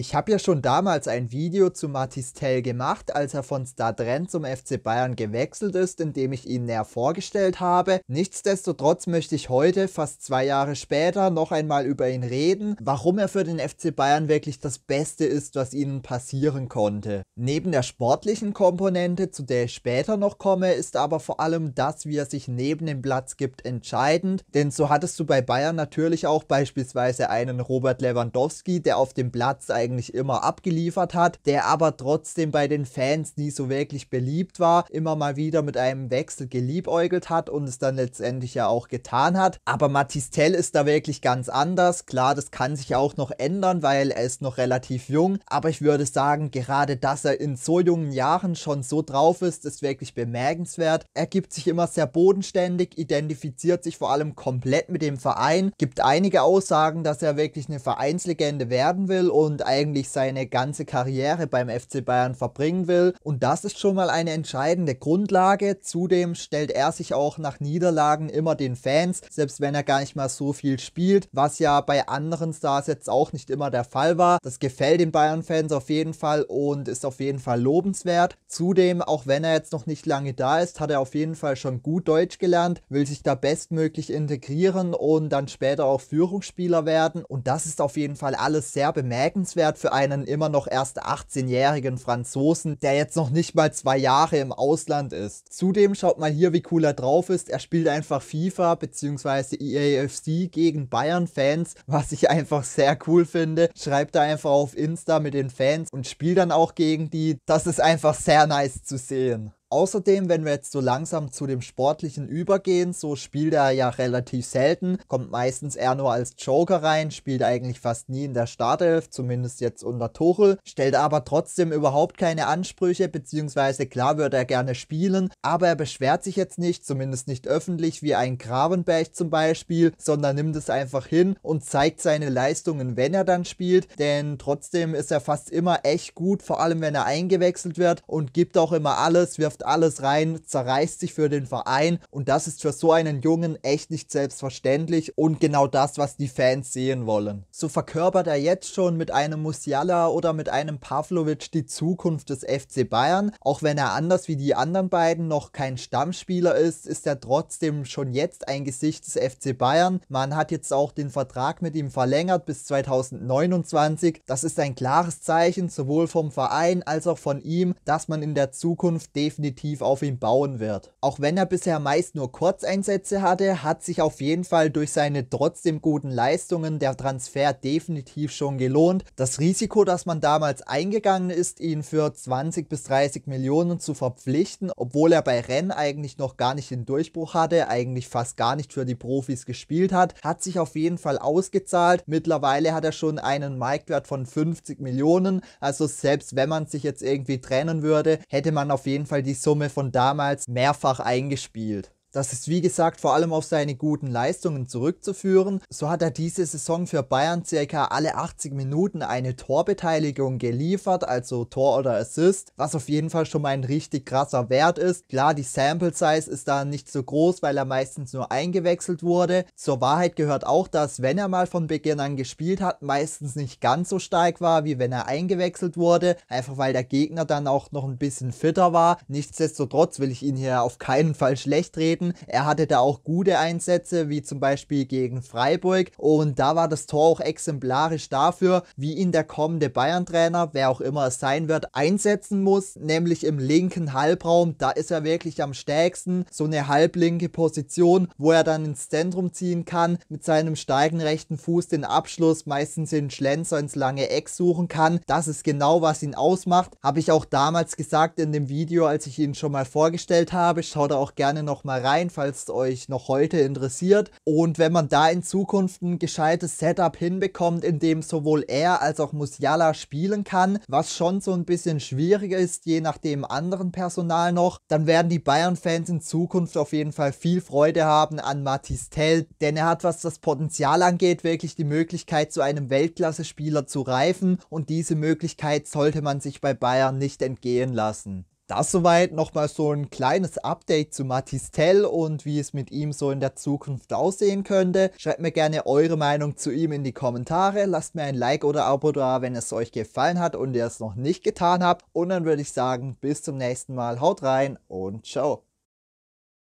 Ich habe ja schon damals ein Video zu Mathis Tell gemacht, als er von Stadren zum FC Bayern gewechselt ist, in dem ich ihn näher vorgestellt habe. Nichtsdestotrotz möchte ich heute, fast zwei Jahre später, noch einmal über ihn reden, warum er für den FC Bayern wirklich das Beste ist, was ihnen passieren konnte. Neben der sportlichen Komponente, zu der ich später noch komme, ist aber vor allem das, wie er sich neben dem Platz gibt, entscheidend, denn so hattest du bei Bayern natürlich auch beispielsweise einen Robert Lewandowski, der auf dem Platz eigentlich eigentlich immer abgeliefert hat, der aber trotzdem bei den Fans nie so wirklich beliebt war, immer mal wieder mit einem Wechsel geliebäugelt hat und es dann letztendlich ja auch getan hat. Aber Matistel ist da wirklich ganz anders. Klar, das kann sich auch noch ändern, weil er ist noch relativ jung, aber ich würde sagen, gerade dass er in so jungen Jahren schon so drauf ist, ist wirklich bemerkenswert. Er gibt sich immer sehr bodenständig, identifiziert sich vor allem komplett mit dem Verein, gibt einige Aussagen, dass er wirklich eine Vereinslegende werden will und ein eigentlich seine ganze Karriere beim FC Bayern verbringen will. Und das ist schon mal eine entscheidende Grundlage. Zudem stellt er sich auch nach Niederlagen immer den Fans, selbst wenn er gar nicht mal so viel spielt, was ja bei anderen Stars jetzt auch nicht immer der Fall war. Das gefällt den Bayern-Fans auf jeden Fall und ist auf jeden Fall lobenswert. Zudem, auch wenn er jetzt noch nicht lange da ist, hat er auf jeden Fall schon gut Deutsch gelernt, will sich da bestmöglich integrieren und dann später auch Führungsspieler werden. Und das ist auf jeden Fall alles sehr bemerkenswert Grenzwert für einen immer noch erst 18-jährigen Franzosen, der jetzt noch nicht mal zwei Jahre im Ausland ist. Zudem schaut mal hier, wie cool er drauf ist. Er spielt einfach FIFA bzw. EAFC gegen Bayern-Fans, was ich einfach sehr cool finde. Schreibt da einfach auf Insta mit den Fans und spielt dann auch gegen die. Das ist einfach sehr nice zu sehen. Außerdem, wenn wir jetzt so langsam zu dem Sportlichen übergehen, so spielt er ja relativ selten, kommt meistens eher nur als Joker rein, spielt eigentlich fast nie in der Startelf, zumindest jetzt unter Tuchel, stellt aber trotzdem überhaupt keine Ansprüche, beziehungsweise klar würde er gerne spielen, aber er beschwert sich jetzt nicht, zumindest nicht öffentlich wie ein Gravenberg zum Beispiel, sondern nimmt es einfach hin und zeigt seine Leistungen, wenn er dann spielt, denn trotzdem ist er fast immer echt gut, vor allem wenn er eingewechselt wird und gibt auch immer alles, wirft wirft alles rein, zerreißt sich für den Verein und das ist für so einen Jungen echt nicht selbstverständlich und genau das, was die Fans sehen wollen. So verkörpert er jetzt schon mit einem Musiala oder mit einem Pavlovic die Zukunft des FC Bayern, auch wenn er anders wie die anderen beiden noch kein Stammspieler ist, ist er trotzdem schon jetzt ein Gesicht des FC Bayern. Man hat jetzt auch den Vertrag mit ihm verlängert bis 2029. Das ist ein klares Zeichen sowohl vom Verein als auch von ihm, dass man in der Zukunft definitiv definitiv auf ihn bauen wird. Auch wenn er bisher meist nur Kurzeinsätze hatte, hat sich auf jeden Fall durch seine trotzdem guten Leistungen der Transfer definitiv schon gelohnt. Das Risiko, das man damals eingegangen ist, ihn für 20 bis 30 Millionen zu verpflichten, obwohl er bei Rennes eigentlich noch gar nicht den Durchbruch hatte, eigentlich fast gar nicht für die Profis gespielt hat, hat sich auf jeden Fall ausgezahlt. Mittlerweile hat er schon einen Marktwert von 50 Millionen, also selbst wenn man sich jetzt irgendwie trennen würde, hätte man auf jeden Fall die Summe von damals mehrfach eingespielt. Das ist wie gesagt vor allem auf seine guten Leistungen zurückzuführen. So hat er diese Saison für Bayern circa alle 80 Minuten eine Torbeteiligung geliefert, also Tor oder Assist, was auf jeden Fall schon mal ein richtig krasser Wert ist. Klar, die Sample Size ist da nicht so groß, weil er meistens nur eingewechselt wurde. Zur Wahrheit gehört auch, dass wenn er mal von Beginn an gespielt hat, meistens nicht ganz so stark war, wie wenn er eingewechselt wurde, einfach weil der Gegner dann auch noch ein bisschen fitter war. Nichtsdestotrotz will ich ihn hier auf keinen Fall schlecht reden gegeben. Er hatte da auch gute Einsätze, wie zum Beispiel gegen Freiburg. Und da war das Tor auch exemplarisch dafür, wie ihn der kommende Bayern-Trainer, wer auch immer es sein wird, einsetzen muss, nämlich im linken Halbraum. Da ist er wirklich am stärksten. So eine halblinke Position, wo er dann ins Zentrum ziehen kann, mit seinem steigen rechten Fuß den Abschluss meistens in Schlenzer ins lange Eck suchen kann. Das ist genau, was ihn ausmacht. Habe ich auch damals gesagt in dem Video, als ich ihn schon mal vorgestellt habe. Schaut da auch gerne nochmal rein rein, falls euch noch heute interessiert. Und wenn man da in Zukunft ein gescheites Setup hinbekommt, in dem sowohl er als auch Musiala spielen kann, was schon so ein bisschen schwieriger ist, je nach dem anderen Personal noch, dann werden die Bayern-Fans in Zukunft auf jeden Fall viel Freude haben an Matis Tell, denn er hat, was das Potenzial angeht, wirklich die Möglichkeit, zu einem Weltklasse-Spieler zu reifen und diese Möglichkeit sollte man sich bei Bayern nicht entgehen lassen. Das soweit nochmal so ein kleines Update zu Matistel und wie es mit ihm so in der Zukunft aussehen könnte. Schreibt mir gerne eure Meinung zu ihm in die Kommentare. Lasst mir ein Like oder Abo da, wenn es euch gefallen hat und ihr es noch nicht getan habt. Und dann würde ich sagen, bis zum nächsten Mal. Haut rein und ciao.